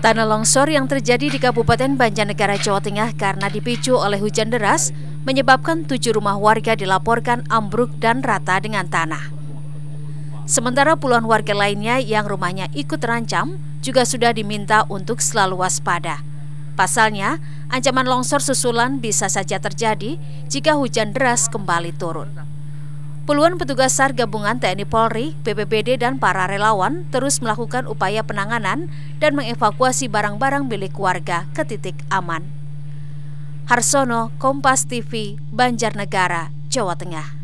Tanah longsor yang terjadi di Kabupaten Banjarnegara, Jawa Tengah karena dipicu oleh hujan deras menyebabkan tujuh rumah warga dilaporkan ambruk dan rata dengan tanah. Sementara puluhan warga lainnya yang rumahnya ikut terancam juga sudah diminta untuk selalu waspada. Pasalnya, ancaman longsor susulan bisa saja terjadi jika hujan deras kembali turun. Puluhan petugas SAR gabungan TNI Polri, BPBD, dan para relawan terus melakukan upaya penanganan dan mengevakuasi barang-barang milik warga ke titik aman. Harsono, Kompas TV, Banjarnegara, Jawa Tengah.